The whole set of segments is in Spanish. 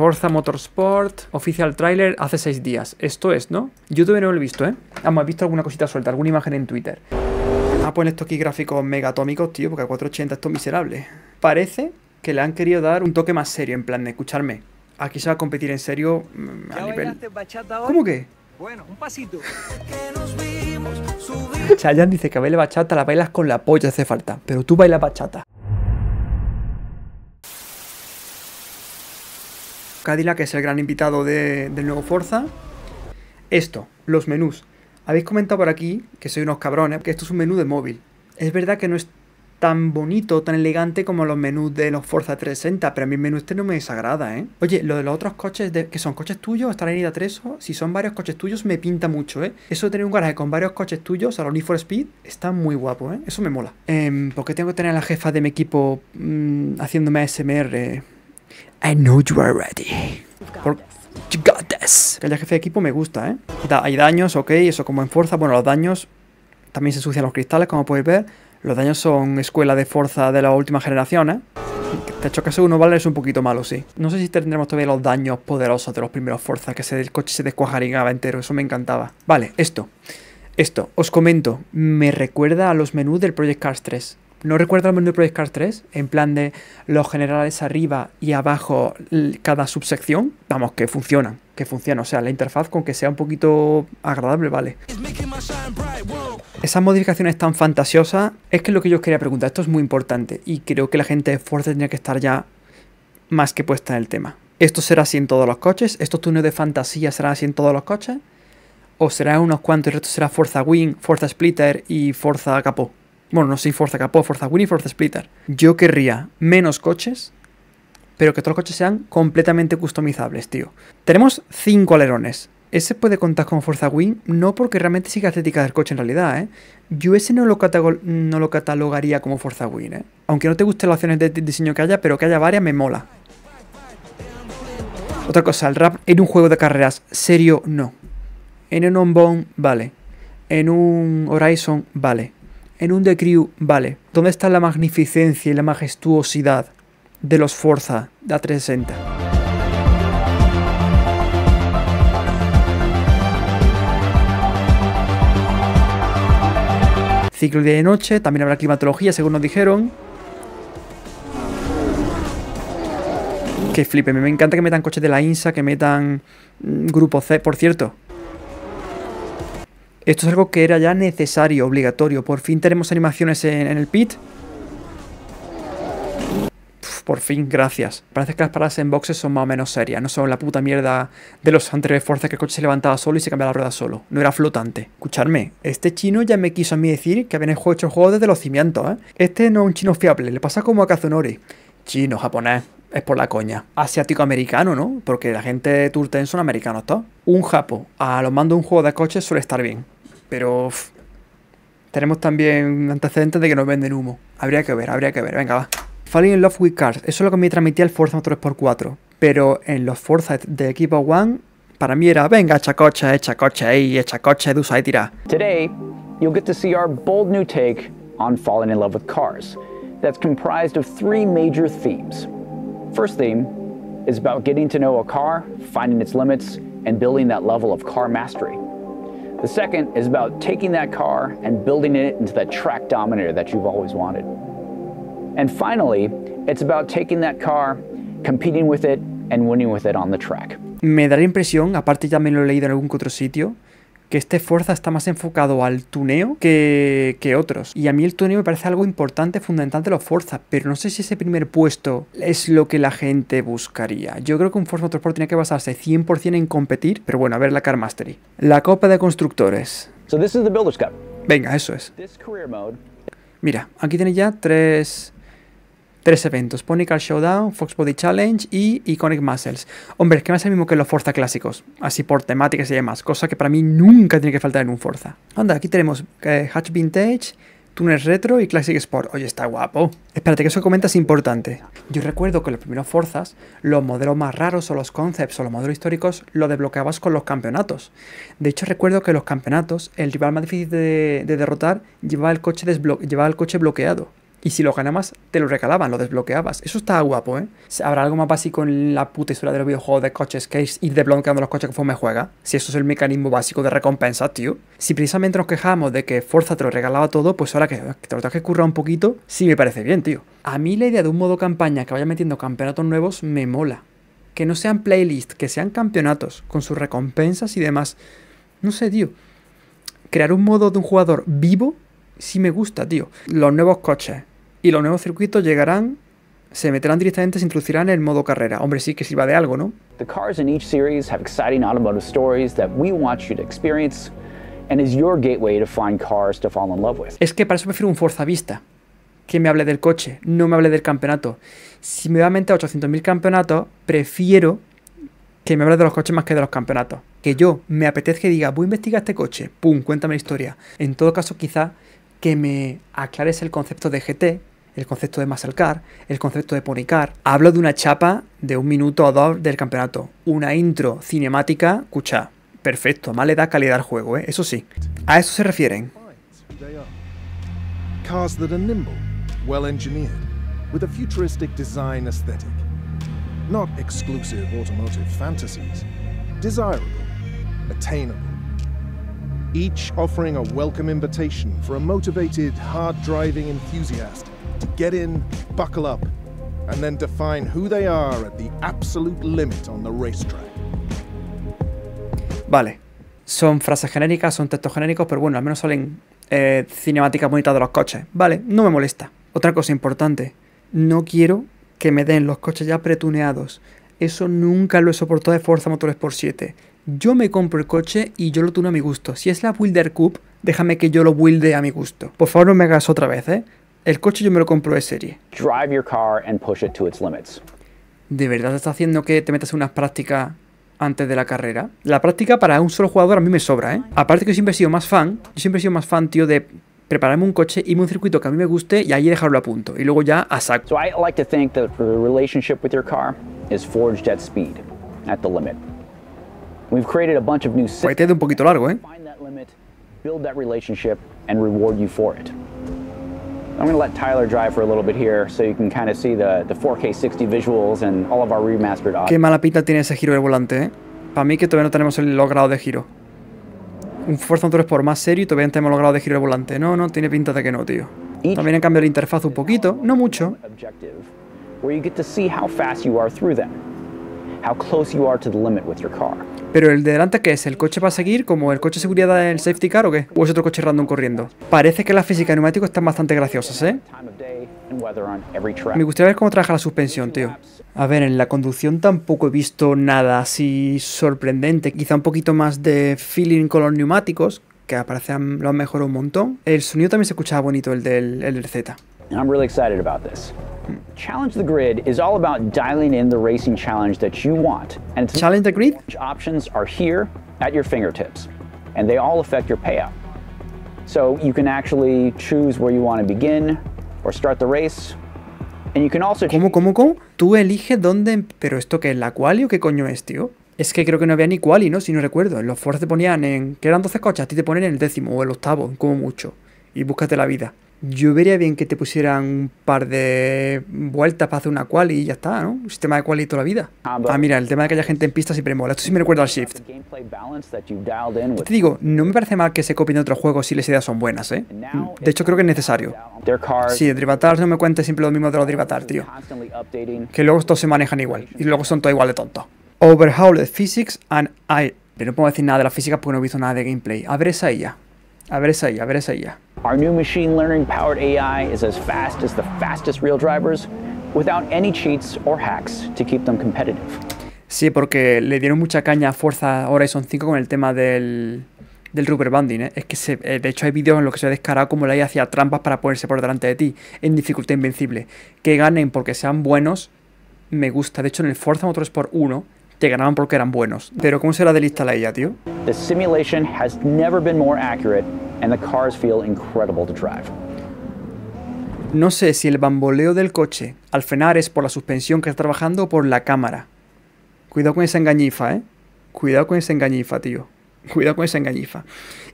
Forza Motorsport, oficial Trailer, hace seis días. Esto es, ¿no? Yo todavía no lo he visto, ¿eh? Vamos, ah, he visto alguna cosita suelta, alguna imagen en Twitter. a ah, poner pues estos aquí gráficos megatómicos, tío, porque a 480 esto miserable. Parece que le han querido dar un toque más serio, en plan de escucharme. Aquí se va a competir en serio mm, a nivel... ¿Cómo que? Bueno, un pasito. Chayanne dice que baile bachata, la bailas con la polla hace falta, pero tú bailas bachata. que es el gran invitado del nuevo Forza. Esto, los menús. Habéis comentado por aquí que soy unos cabrones, que esto es un menú de móvil. Es verdad que no es tan bonito, tan elegante como los menús de los Forza 360, pero a mí el menú este no me desagrada, ¿eh? Oye, lo de los otros coches, que son coches tuyos, está en ida 3, si son varios coches tuyos, me pinta mucho, ¿eh? Eso de tener un garaje con varios coches tuyos a lo Unifor Speed está muy guapo, ¿eh? Eso me mola. Em, ¿Por qué tengo que tener a la jefa de mi equipo mm, haciéndome ASMR? I know you are ready. You got this. Que jefe de equipo me gusta, ¿eh? hay daños, ok, eso como en fuerza. Bueno, los daños también se sucian los cristales, como podéis ver. Los daños son escuela de fuerza de la última generación, ¿eh? Que te chocas uno, ¿vale? Es un poquito malo, sí. No sé si tendremos todavía los daños poderosos de los primeros fuerzas, que se, el coche se descuajaringaba entero, eso me encantaba. Vale, esto. Esto, os comento, me recuerda a los menús del Project Cars 3. No recuerdo el menú de Project Cars 3, en plan de los generales arriba y abajo cada subsección. Vamos, que funcionan, que funcionan. O sea, la interfaz con que sea un poquito agradable, vale. Esas modificaciones tan fantasiosas es que es lo que yo os quería preguntar. Esto es muy importante y creo que la gente de Forza tendría que estar ya más que puesta en el tema. ¿Esto será así en todos los coches? ¿Estos túneles de fantasía serán así en todos los coches? ¿O será unos cuantos y el resto será Forza Wing, Forza Splitter y Forza Capó? Bueno, no sé si Forza Capó, Forza y Forza Splitter. Yo querría menos coches, pero que todos los coches sean completamente customizables, tío. Tenemos cinco alerones. Ese puede contar con Forza Win, no porque realmente siga estética del coche en realidad, ¿eh? Yo ese no lo, catalogaría como Forza Win, ¿eh? Aunque no te gusten las opciones de diseño que haya, pero que haya varias me mola. Otra cosa, el rap en un juego de carreras serio, no. En un Unbound, vale. En un Horizon, vale. En un The Crew, vale, ¿dónde está la magnificencia y la majestuosidad de los Forza de A360? Ciclo de noche, también habrá climatología, según nos dijeron. Que flipe, me encanta que metan coches de la INSA, que metan mm, Grupo C. Por cierto, esto es algo que era ya necesario, obligatorio. Por fin tenemos animaciones en, el pit. por fin, gracias. Parece que las paradas en boxes son más o menos serias. No son la puta mierda de los anteriores fuerzas que el coche se levantaba solo y se cambiaba la rueda solo. No era flotante. Escuchadme, este chino ya me quiso a mí decir que habían hecho el juego desde los cimientos, ¿eh? Este no es un chino fiable, le pasa como a Kazunori. Chino, japonés es por la coña. Asiático-americano, ¿no? Porque la gente de Turten son americanos todos. Un japo. A los mando un juego de coches suele estar bien. Pero. tenemos también antecedentes de que nos venden humo. Habría que ver, habría que ver. Venga, va. Falling in Love with Cars. Eso es lo que me transmitía el Forza 3x4. Pero en los Forza de equipo One, para mí era: venga, echa coche, echa coche ahí, echa coche, usa y tira. Today, you'll get to see our bold new take on Falling in Love with Cars. That's comprised of three major themes. First theme is about getting to know a car, finding its limits, and building that level of car mastery. The second is about taking that car and building it into that track dominator that you've always wanted. And finally, it's about taking that car, competing with it, and winning with it on the track. Me da la impresión, aparte ya me lo he leído en algún otro sitio, que este Forza está más enfocado al tuneo que, que otros. Y a mí el tuneo me parece algo importante, fundamental de los Forza, pero no sé si ese primer puesto es lo que la gente buscaría. Yo creo que un Forza Motorsport tiene que basarse 100% en competir, pero bueno, a ver la Car Mastery. La Copa de Constructores. Venga, eso es. Mira, aquí tenéis ya tres Tres eventos, Ponycar Showdown, Fox Body Challenge y Iconic Muscles. Hombre, es que más es el mismo que los Forza clásicos, así por temáticas y demás, cosa que para mí nunca tiene que faltar en un Forza. Anda, aquí tenemos eh, Hatch Vintage, Tunes Retro y Classic Sport. Oye, está guapo. Espérate, que eso comenta es importante. Yo recuerdo que los primeros Forzas, los modelos más raros o los concepts o los modelos históricos los desbloqueabas con los campeonatos. De hecho, recuerdo que los campeonatos, el rival más difícil de, derrotar llevaba el, coche llevaba el coche bloqueado. Y si lo ganabas, te lo regalaban, lo desbloqueabas. Eso está guapo, ¿eh? ¿Habrá algo más básico en la puta historia de los videojuegos de coches que es ir desbloqueando los coches que conforme juega? Si eso es el mecanismo básico de recompensa, tío. Si precisamente nos quejamos de que Forza te lo regalaba todo, pues ahora que te lo tengas que currar un poquito, sí me parece bien, tío. A mí la idea de un modo campaña que vaya metiendo campeonatos nuevos me mola. Que no sean playlists, que sean campeonatos, con sus recompensas y demás. No sé, tío. Crear un modo de un jugador vivo sí me gusta, tío. Los nuevos coches, y los nuevos circuitos llegarán se meterán directamente, se introducirán en el modo carrera. Hombre, sí que sirva de algo, ¿no? Es que para eso prefiero un Forza Vista, que me hable del coche, no me hable del campeonato. Si me va a meter 800.000 campeonatos, prefiero que me hable de los coches más que de los campeonatos. Que yo me apetezca y diga, voy a investigar este coche, pum, cuéntame la historia. En todo caso, quizá que me aclares el concepto de GT, el concepto de masalcar, el concepto de ponicar. Hablo de una chapa de un minuto o dos del campeonato. Una intro cinemática, cucha. Perfecto, más le da calidad al juego, ¿eh? eso sí. A eso se refieren. Cars that are nimble, well engineered, with a futuristic design aesthetic. Not exclusive automotive fantasies, desirable, attainable. each offering a welcome invitation for a motivated, hard driving enthusiast get in, buckle up, define Vale. Son frases genéricas, son textos genéricos, pero bueno, al menos salen eh, cinemáticas bonitas de los coches. Vale, no me molesta. Otra cosa importante, no quiero que me den los coches ya pretuneados. Eso nunca lo he soportado de Forza por 7. Yo me compro el coche y yo lo tuneo a mi gusto. Si es la Builder Cup, déjame que yo lo builde a mi gusto. Por favor, no me hagas otra vez, ¿eh? El coche yo me lo compro de serie. ¿De verdad está haciendo que te metas unas prácticas antes de la carrera? La práctica para un solo jugador a mí me sobra, ¿eh? Aparte que yo siempre he sido más fan, yo siempre he sido más fan, tío, de prepararme un coche, irme a un circuito que a mí me guste y ahí dejarlo a punto. Y luego ya a saco. I te un poquito largo, ¿eh? Find that limit, build that relationship reward you for it. I'm going to let Tyler drive for a little bit here so you can kind of see the, the 4K 60 visuals and all of our remastered Qué mala pinta tiene ese giro del volante, ¿eh? Para mí que todavía no tenemos el logrado de giro. Un Forza Motorsport por más serio y todavía no tenemos logrado de giro del volante. No, no, tiene pinta de que no, tío. También han cambiado la interfaz un poquito, no mucho. Where you get to see how fast you are through how close you are to the limit with Pero el de delante, ¿qué es? ¿El coche va a seguir como el coche de seguridad del safety car o qué? ¿O es otro coche random corriendo? Parece que las físicas neumáticos están bastante graciosas, ¿eh? Me gustaría ver cómo trabaja la suspensión, tío. A ver, en la conducción tampoco he visto nada así sorprendente. Quizá un poquito más de feeling con los neumáticos, que aparece lo han mejorado un montón. El sonido también se escuchaba bonito, el del, el Z. I'm Challenge the Grid is all about dialing in the racing challenge that you want. And Challenge the Grid options are here at your fingertips, and they all affect your payout. So you can actually choose where you want to begin or start the race. And you can also ¿Cómo, cómo, cómo? Tú eliges dónde... Em-, ¿Pero esto que es? ¿La quali o qué coño es, tío? Es que creo que no había ni quali, ¿no? Si no recuerdo. Los Force ponían en... que eran 12 coches, a ti te ponen en el décimo o el octavo, como mucho. Y búscate la vida. Yo vería bien que te pusieran un par de vueltas para hacer una quali y ya está, ¿no? Un sistema de quali toda la vida. Ah, ah mira, el tema de que haya gente en pistas siempre mola. Esto sí me recuerda al Shift. Te digo, no me parece mal que se copien de otros juegos si las ideas son buenas, ¿eh? Mm, de hecho, creo que es necesario. Sí, en Drivatar no me cuentes siempre lo mismo de los Drivatar, tío. Que luego todos se manejan igual y luego son todos igual de tontos. Overhauled Physics and I. Pero no puedo decir nada de la física porque no he visto nada de gameplay. A ver esa ya. A ver esa ya, a ver esa ya. Our new machine learning powered AI is as fast as the fastest real drivers without any cheats or hacks to keep them competitive. Sí, porque le dieron mucha caña a Forza Horizon 5 con el tema del, del rubber banding. ¿eh? Es que eh, de hecho hay vídeos en los que se ha descarado como la hacía trampas para ponerse por delante de ti en dificultad invencible. Que ganen porque sean buenos, me gusta. De hecho, en el Forza Motorsport 1 te ganaban porque eran buenos. Pero ¿cómo será de lista la IA, tío? The simulation has never been more accurate and the cars feel incredible to drive. No sé si el bamboleo del coche al frenar es por la suspensión que está trabajando o por la cámara. Cuidado con esa engañifa, ¿eh? Cuidado con esa engañifa, tío. Cuidado con esa engañifa.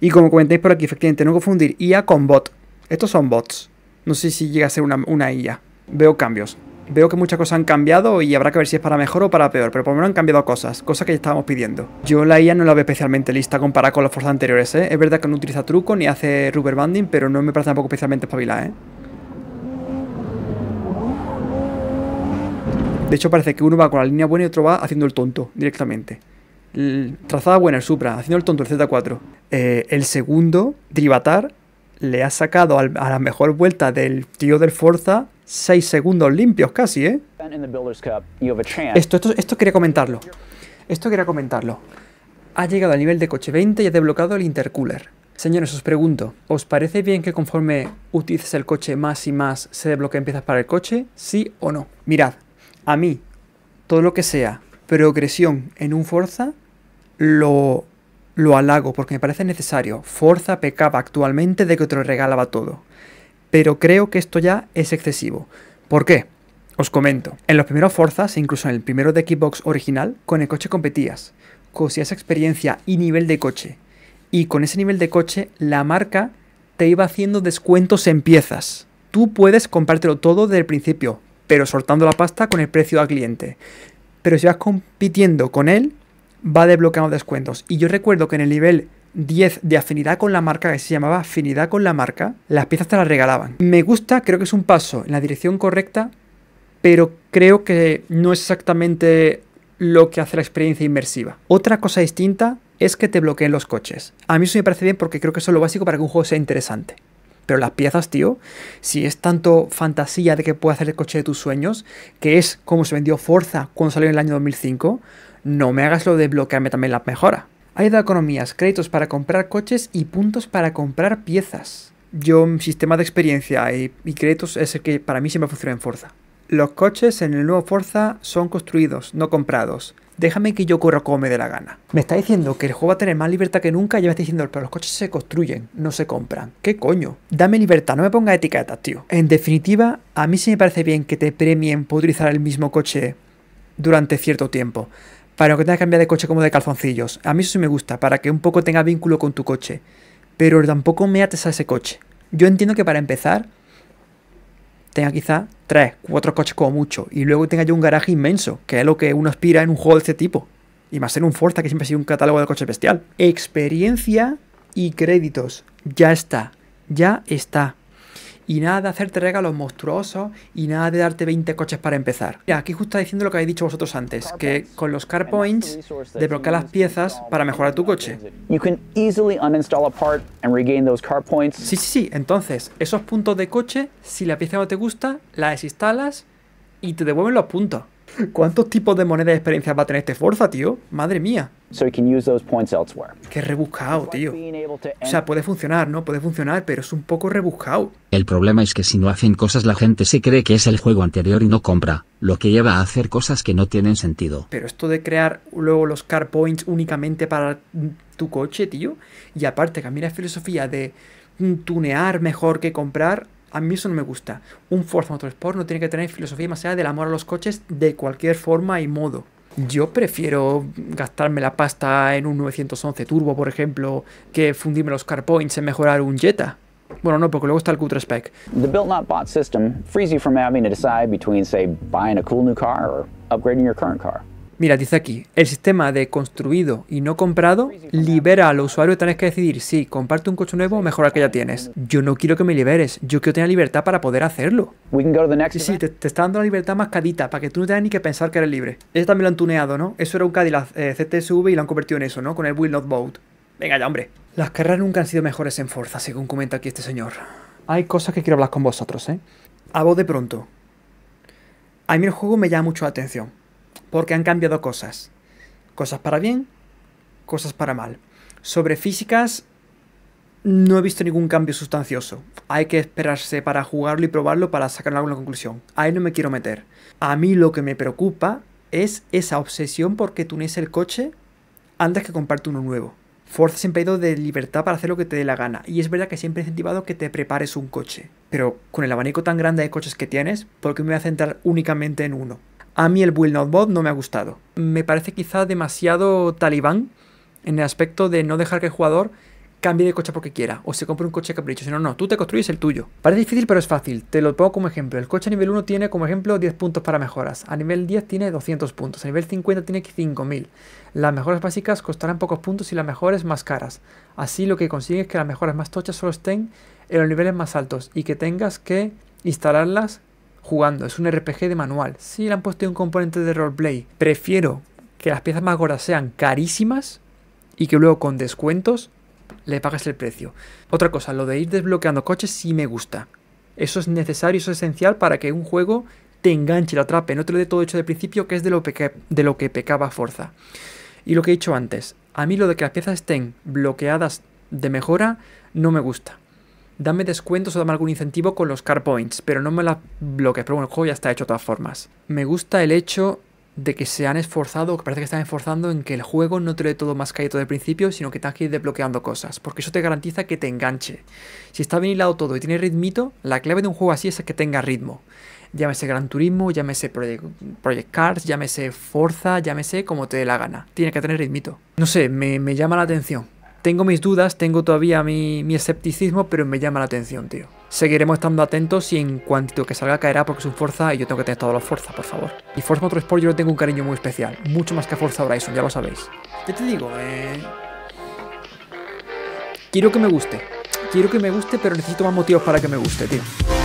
Y como comentáis por aquí, efectivamente, no confundir IA con bot. Estos son bots. No sé si llega a ser una, una IA. Veo cambios. Veo que muchas cosas han cambiado y habrá que ver si es para mejor o para peor, pero por lo menos han cambiado cosas, cosas que ya estábamos pidiendo. Yo la IA no la veo especialmente lista comparada con las fuerzas anteriores, ¿eh? Es verdad que no utiliza truco ni hace rubber banding, pero no me parece tampoco especialmente espabilada, ¿eh? De hecho parece que uno va con la línea buena y otro va haciendo el tonto directamente. trazada buena el Supra, haciendo el tonto el Z4. Eh, el segundo, Drivatar, le ha sacado a la mejor vuelta del tío del Forza 6 segundos limpios casi, ¿eh? Esto, esto, esto quería comentarlo. Esto quería comentarlo. Ha llegado al nivel de coche 20 y ha desbloqueado el intercooler. Señores, os pregunto, ¿os parece bien que conforme utilices el coche más y más se y piezas para el coche? ¿Sí o no? Mirad, a mí, todo lo que sea progresión en un Forza, lo lo halago porque me parece necesario. Forza pecaba actualmente de que te lo regalaba todo. Pero creo que esto ya es excesivo. ¿Por qué? Os comento. En los primeros Forzas, incluso en el primero de Xbox original, con el coche competías. Cosías experiencia y nivel de coche. Y con ese nivel de coche, la marca te iba haciendo descuentos en piezas. Tú puedes comprártelo todo desde el principio, pero soltando la pasta con el precio al cliente. Pero si vas compitiendo con él, va desbloqueando descuentos. Y yo recuerdo que en el nivel 10 de afinidad con la marca, que se llamaba afinidad con la marca, las piezas te las regalaban. Me gusta, creo que es un paso en la dirección correcta, pero creo que no es exactamente lo que hace la experiencia inmersiva. Otra cosa distinta es que te bloqueen los coches. A mí eso me parece bien porque creo que eso es lo básico para que un juego sea interesante. Pero las piezas, tío, si es tanto fantasía de que puedes hacer el coche de tus sueños, que es como se vendió Forza cuando salió en el año 2005, no me hagas lo de bloquearme también la mejora. Hay dos economías, créditos para comprar coches y puntos para comprar piezas. Yo, sistema de experiencia y, créditos es el que para mí siempre funciona en Forza. Los coches en el nuevo Forza son construidos, no comprados. Déjame que yo corra como me dé la gana. Me está diciendo que el juego va a tener más libertad que nunca y ya me está diciendo, pero los coches se construyen, no se compran. ¿Qué coño? Dame libertad, no me ponga etiquetas, tío. En definitiva, a mí sí me parece bien que te premien por utilizar el mismo coche durante cierto tiempo para que tengas que cambiar de coche como de calzoncillos. A mí eso sí me gusta, para que un poco tenga vínculo con tu coche. Pero tampoco me ates a ese coche. Yo entiendo que para empezar tenga quizá tres, cuatro coches como mucho, y luego tenga yo un garaje inmenso, que es lo que uno aspira en un juego de este tipo. Y más en un Forza, que siempre ha sido un catálogo de coches bestial. Experiencia y créditos. Ya está. Ya está y nada de hacerte regalos monstruosos y nada de darte 20 coches para empezar. aquí justo está diciendo lo que habéis dicho vosotros antes, que con los car points desbloqueas las piezas para mejorar tu coche. Sí, sí, sí, entonces esos puntos de coche, si la pieza no te gusta, la desinstalas y te devuelven los puntos. ¿Cuántos tipos de monedas de experiencia va a tener este Forza, tío? Madre mía. Qué rebuscado, tío. O sea, puede funcionar, ¿no? Puede funcionar, pero es un poco rebuscado. El problema es que si no hacen cosas la gente se cree que es el juego anterior y no compra, lo que lleva a hacer cosas que no tienen sentido. Pero esto de crear luego los car points únicamente para tu coche, tío, y aparte cambiar la filosofía de tunear mejor que comprar, a mí eso no me gusta. Un Forza Motorsport no tiene que tener filosofía más allá del amor a los coches de cualquier forma y modo. Yo prefiero gastarme la pasta en un 911 Turbo, por ejemplo, que fundirme los carpoints en mejorar un Jetta. Bueno, no, porque luego está el q Spec. The not system you from having to decide between, say, buying a cool new car or upgrading your Mira, dice aquí, el sistema de construido y no comprado libera al usuario de tener que decidir si comparte un coche nuevo o mejorar que ya tienes. Yo no quiero que me liberes, yo quiero tener libertad para poder hacerlo. Sí, sí, te, está dando la libertad más mascadita para que tú no tengas ni que pensar que eres libre. Eso también lo han tuneado, ¿no? Eso era un Cadillac eh, CTSV y lo han convertido en eso, ¿no? Con el Will Not Vote. Venga ya, hombre. Las carreras nunca han sido mejores en fuerza, según comenta aquí este señor. Hay cosas que quiero hablar con vosotros, ¿eh? A vos de pronto. A mí el juego me llama mucho la atención porque han cambiado cosas. Cosas para bien, cosas para mal. Sobre físicas no he visto ningún cambio sustancioso. Hay que esperarse para jugarlo y probarlo para sacar alguna conclusión. Ahí no me quiero meter. A mí lo que me preocupa es esa obsesión porque tunees el coche antes que comprarte uno nuevo. Forza siempre ha ido de libertad para hacer lo que te dé la gana. Y es verdad que siempre he incentivado que te prepares un coche. Pero con el abanico tan grande de coches que tienes, ¿por qué me voy a centrar únicamente en uno? A mí el Will Not Bot no me ha gustado. Me parece quizá demasiado talibán en el aspecto de no dejar que el jugador cambie de coche porque quiera o se compre un coche capricho, Si no, tú te construyes el tuyo. Parece difícil pero es fácil, te lo pongo como ejemplo. El coche a nivel 1 tiene como ejemplo 10 puntos para mejoras, a nivel 10 tiene 200 puntos, a nivel 50 tiene 5000. Las mejoras básicas costarán pocos puntos y las mejores más caras. Así lo que consigues es que las mejoras más tochas solo estén en los niveles más altos y que tengas que instalarlas jugando. Es un RPG de manual. si le han puesto un componente de roleplay. Prefiero que las piezas más gordas sean carísimas y que luego con descuentos le pagues el precio. Otra cosa, lo de ir desbloqueando coches sí me gusta. Eso es necesario, eso es esencial para que un juego te enganche, la atrape, no te lo dé todo hecho de principio, que es de lo, de lo que pecaba Forza. Y lo que he dicho antes, a mí lo de que las piezas estén bloqueadas de mejora no me gusta dame descuentos o dame algún incentivo con los car points, pero no me las bloques. Pero bueno, el juego ya está hecho de todas formas. Me gusta el hecho de que se han esforzado, que parece que están esforzando en que el juego no te dé todo más caído del principio, sino que tengas que ir desbloqueando cosas, porque eso te garantiza que te enganche. Si está bien hilado todo y tiene ritmito, la clave de un juego así es que tenga ritmo. Llámese Gran Turismo, llámese Project, Project Cars, llámese Forza, llámese como te dé la gana. Tiene que tener ritmito. No sé, me llama la atención tengo mis dudas, tengo todavía mi, escepticismo, pero me llama la atención, tío. Seguiremos estando atentos y en cuanto que salga caerá porque es un Forza y yo tengo que tener toda la fuerza, por favor. Y Forza Motorsport yo le tengo un cariño muy especial, mucho más que a Forza Horizon, ya lo sabéis. ¿Qué te digo, eh, Quiero que me guste. Quiero que me guste, pero necesito más motivos para que me guste, tío.